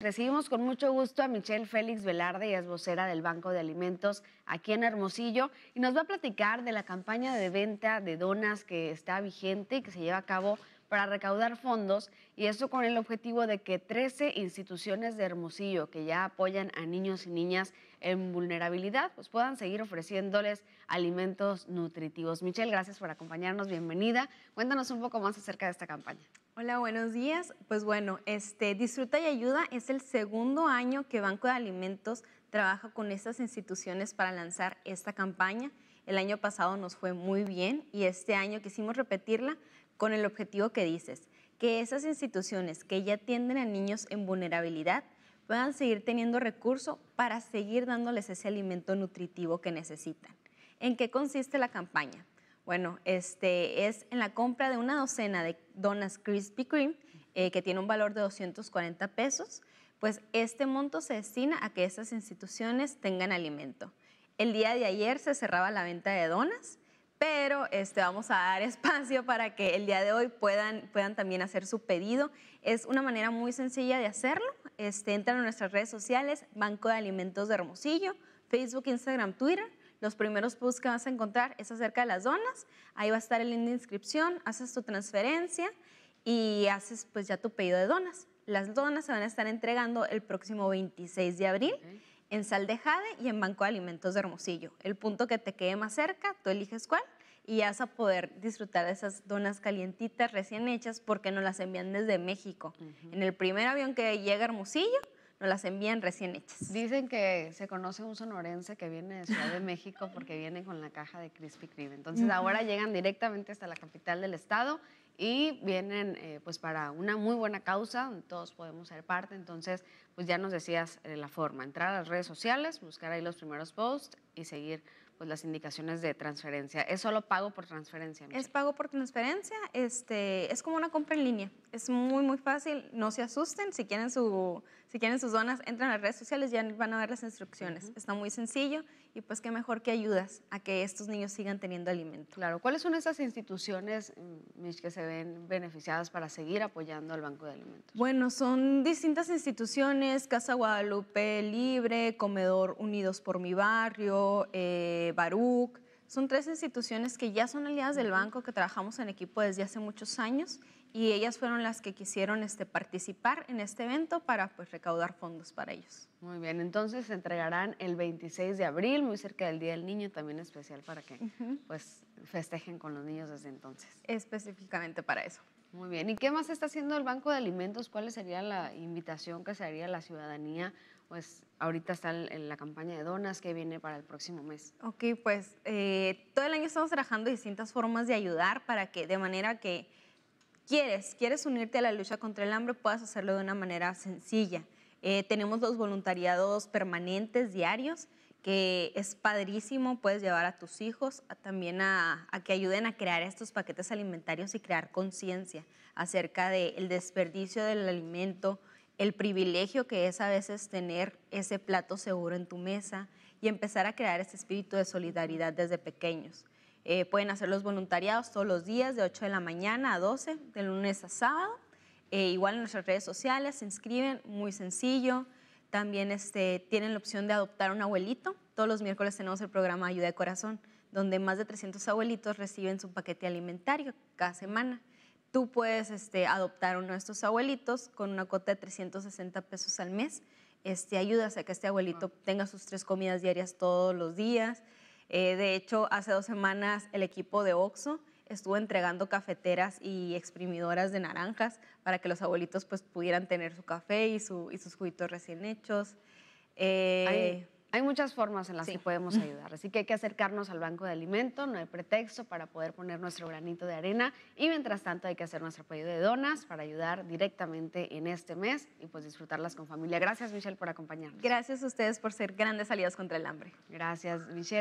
Recibimos con mucho gusto a Michelle Félix Velarde, y es vocera del Banco de Alimentos aquí en Hermosillo y nos va a platicar de la campaña de venta de donas que está vigente y que se lleva a cabo para recaudar fondos y eso con el objetivo de que 13 instituciones de Hermosillo que ya apoyan a niños y niñas en vulnerabilidad pues puedan seguir ofreciéndoles alimentos nutritivos. Michelle, gracias por acompañarnos, bienvenida. Cuéntanos un poco más acerca de esta campaña. Hola, buenos días. Pues bueno, este Disfruta y Ayuda es el segundo año que Banco de Alimentos trabaja con estas instituciones para lanzar esta campaña. El año pasado nos fue muy bien y este año quisimos repetirla con el objetivo que dices, que esas instituciones que ya atienden a niños en vulnerabilidad puedan seguir teniendo recurso para seguir dándoles ese alimento nutritivo que necesitan. ¿En qué consiste la campaña? Bueno, este es en la compra de una docena de donas Krispy Kreme eh, que tiene un valor de 240 pesos, pues este monto se destina a que esas instituciones tengan alimento. El día de ayer se cerraba la venta de donas pero este, vamos a dar espacio para que el día de hoy puedan, puedan también hacer su pedido. Es una manera muy sencilla de hacerlo. Este, entran a nuestras redes sociales, Banco de Alimentos de Hermosillo, Facebook, Instagram, Twitter. Los primeros posts que vas a encontrar es acerca de las donas. Ahí va a estar el link de inscripción, haces tu transferencia y haces pues ya tu pedido de donas. Las donas se van a estar entregando el próximo 26 de abril en Saldejade y en Banco de Alimentos de Hermosillo. El punto que te quede más cerca, tú eliges cuál y vas a poder disfrutar de esas donas calientitas recién hechas porque nos las envían desde México. En el primer avión que llega a Hermosillo, nos las envían recién hechas. Dicen que se conoce un sonorense que viene de Ciudad de México porque viene con la caja de Krispy Kreme. Entonces ahora llegan directamente hasta la capital del estado y vienen eh, pues para una muy buena causa donde todos podemos ser parte. Entonces pues ya nos decías eh, la forma, entrar a las redes sociales, buscar ahí los primeros posts y seguir pues las indicaciones de transferencia. ¿Es solo pago por transferencia? Es pago por transferencia, este, es como una compra en línea. Es muy, muy fácil, no se asusten. Si quieren su si quieren sus donas, entran a las redes sociales, ya van a ver las instrucciones. Está muy sencillo y pues qué mejor que ayudas a que estos niños sigan teniendo alimento. Claro, ¿cuáles son esas instituciones, mm, Mish, que se ven beneficiadas para seguir apoyando al Banco de Alimentos? Bueno, son distintas instituciones, Casa Guadalupe Libre, Comedor Unidos por Mi Barrio, eh, Baruch, son tres instituciones que ya son aliadas del banco, que trabajamos en equipo desde hace muchos años y ellas fueron las que quisieron este, participar en este evento para pues, recaudar fondos para ellos. Muy bien, entonces se entregarán el 26 de abril, muy cerca del Día del Niño, también especial para que pues, festejen con los niños desde entonces. Específicamente para eso. Muy bien. ¿Y qué más está haciendo el Banco de Alimentos? ¿Cuál sería la invitación que se haría a la ciudadanía? Pues ahorita está en la campaña de donas que viene para el próximo mes. Ok, pues eh, todo el año estamos trabajando distintas formas de ayudar para que de manera que quieres, quieres unirte a la lucha contra el hambre, puedas hacerlo de una manera sencilla. Eh, tenemos los voluntariados permanentes diarios que es padrísimo, puedes llevar a tus hijos también a, que ayuden a crear estos paquetes alimentarios y crear conciencia acerca del desperdicio del alimento, el privilegio que es a veces tener ese plato seguro en tu mesa y empezar a crear ese espíritu de solidaridad desde pequeños. Eh, pueden hacer los voluntariados todos los días de 8 de la mañana a 12, de lunes a sábado. Eh, igual en nuestras redes sociales, se inscriben, muy sencillo. También este, tienen la opción de adoptar un abuelito. Todos los miércoles tenemos el programa Ayuda de Corazón, donde más de 300 abuelitos reciben su paquete alimentario cada semana. Tú puedes este, adoptar uno de estos abuelitos con una cuota de 360 pesos al mes. Este, ayudas a que este abuelito tenga sus tres comidas diarias todos los días. Eh, de hecho, hace dos semanas el equipo de OXO estuvo entregando cafeteras y exprimidoras de naranjas para que los abuelitos pues pudieran tener su café y, su, y sus juguitos recién hechos. Eh, hay, muchas formas en las que podemos ayudar, así que hay que acercarnos al banco de alimento, no hay pretexto para poder poner nuestro granito de arena y mientras tanto hay que hacer nuestro apoyo de donas para ayudar directamente en este mes y pues disfrutarlas con familia. Gracias Michelle por acompañarnos. Gracias a ustedes por ser grandes salidas contra el hambre. Gracias Michelle.